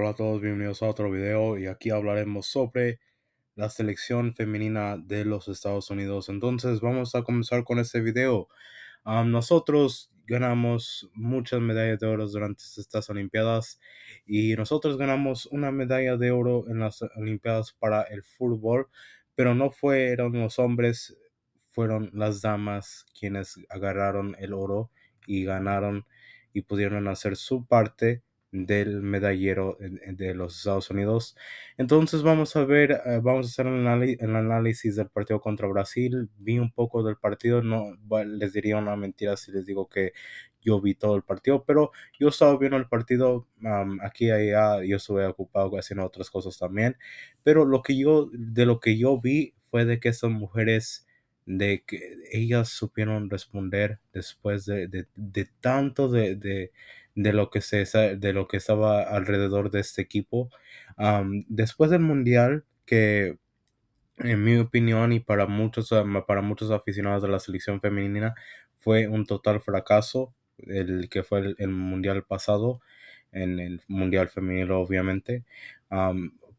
Hola a todos, bienvenidos a otro video y aquí hablaremos sobre la selección femenina de los Estados Unidos. Entonces vamos a comenzar con este video. Ah, nosotros ganamos muchas medallas de oro durante estas Olimpiadas y nosotros ganamos una medalla de oro en las Olimpiadas para el fútbol, pero no fueron los hombres, fueron las damas quienes agarraron el oro y ganaron y pudieron hacer su parte del medallero de los Estados Unidos. Entonces vamos a ver, eh, vamos a hacer el, análisis del partido contra Brasil. Vi un poco del partido, no les diría una mentira si les digo que yo vi todo el partido, pero yo estaba viendo el partido aquí allá, yo estuve ocupado haciendo otras cosas también, pero lo que yo, de lo que yo vi fue de que esas mujeres de que ellas supieron responder después de, de, tanto de de lo que, se, de lo que estaba alrededor de este equipo. después del Mundial, que en mi opinión y para muchos, para muchos aficionados de la selección femenina fue un total fracaso, el que fue el, Mundial pasado, en el Mundial femenino obviamente.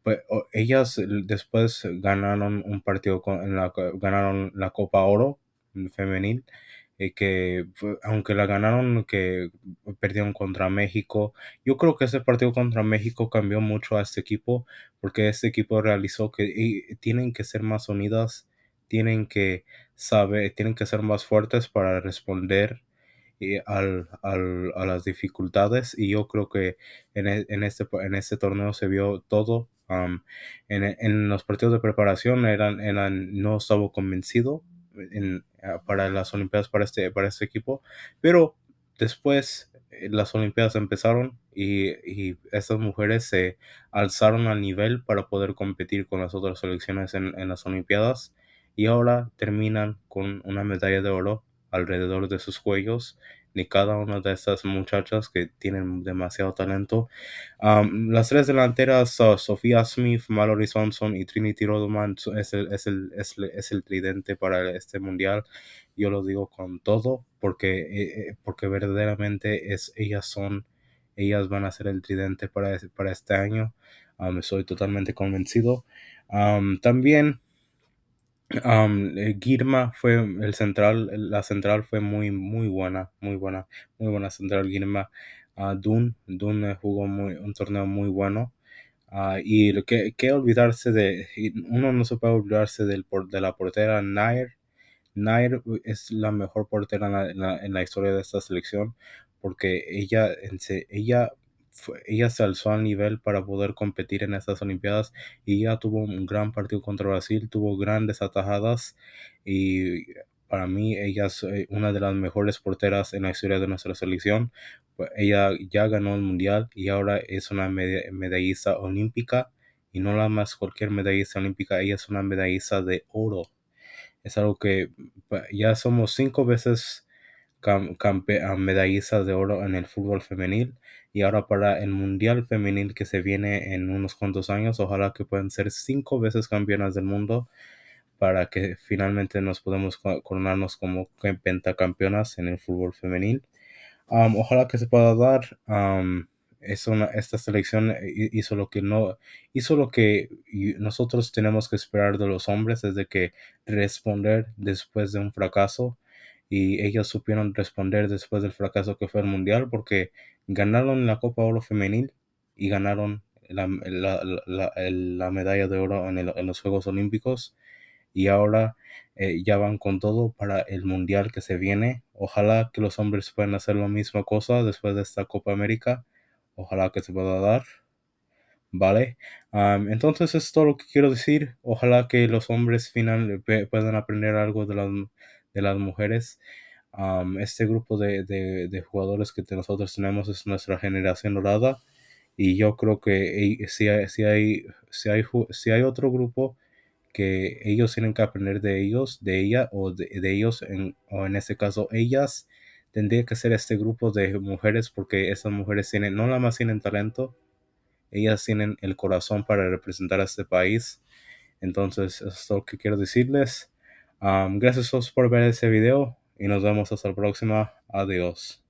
Pues, ellas después ganaron un partido con, la, ganaron la Copa Oro femenil eh, que aunque la ganaron, que perdieron contra México, yo creo que ese partido contra México cambió mucho a este equipo, porque este equipo realizó que tienen que ser más unidas, tienen que saber, tienen que ser más fuertes para responder eh, a las dificultades y yo creo que en, e, este, en este torneo se vio todo. en, en, los partidos de preparación eran, eran, no estaba convencido en, ah, para las Olimpiadas para este, para este equipo. Pero después eh, las Olimpiadas empezaron y, estas mujeres se alzaron al nivel para poder competir con las otras selecciones en, en las Olimpiadas y ahora terminan con una medalla de oro alrededor de sus cuellos. ni cada una de estas muchachas que tienen demasiado talento. las tres delanteras, ah, Sofía Smith, Mallory Swanson y Trinity Rodman, es el, es, el, es, el, es el tridente para este mundial. Yo lo digo con todo, porque, eh, eh, porque verdaderamente es, ellas son, ellas van a ser el tridente para, para este año. Me estoy totalmente convencido. también Um, Girma fue el central, la central fue muy, muy buena, muy buena, muy buena central Girma. Uh, ah, Dun, Dun jugó muy, un torneo muy bueno. Ah, y lo que, que, olvidarse de, uno no se puede olvidarse del, de la portera Nair. Nair es la mejor portera en la, historia de esta selección porque ella, ella ella se alzó al nivel para poder competir en estas Olimpiadas y ya tuvo un gran partido contra Brasil, tuvo grandes atajadas y para mí ella es eh, una de las mejores porteras en la historia de nuestra selección. Pues, ella ya ganó el mundial y ahora es una medallista olímpica y no la más cualquier medallista olímpica, ella es una medallista de oro. Es algo que ya somos cinco veces medallistas de oro en el fútbol femenil y ahora para el mundial femenil que se viene en unos cuantos años ojalá que puedan ser cinco veces campeonas del mundo para que finalmente nos podamos coronarnos como pentacampeonas en el fútbol femenil ojalá que se pueda dar es una, esta selección hizo lo que no hizo lo que nosotros tenemos que esperar de los hombres es de que responder después de un fracaso y ellas supieron responder después del fracaso que fue el Mundial porque ganaron la Copa Oro Femenil y ganaron la, medalla de oro en, los Juegos Olímpicos y ahora eh, ya van con todo para el Mundial que se viene. Ojalá que los hombres puedan hacer la misma cosa después de esta Copa América. Ojalá que se pueda dar. ¿vale? entonces es todo lo que quiero decir. Ojalá que los hombres final eh, puedan aprender algo de, la, de las mujeres. este grupo de, jugadores que nosotros tenemos es nuestra generación dorada y yo creo que eh, si hay, si hay, si hay, si hay otro grupo que ellos tienen que aprender de ellos, de ella o de, ellos, en, o en este caso ellas, tendría que ser este grupo de mujeres porque esas mujeres tienen, no la más tienen talento, ellas tienen el corazón para representar a este país. Entonces, esto es lo que quiero decirles gracias a todos por ver este video y nos vemos hasta la próxima. Adiós.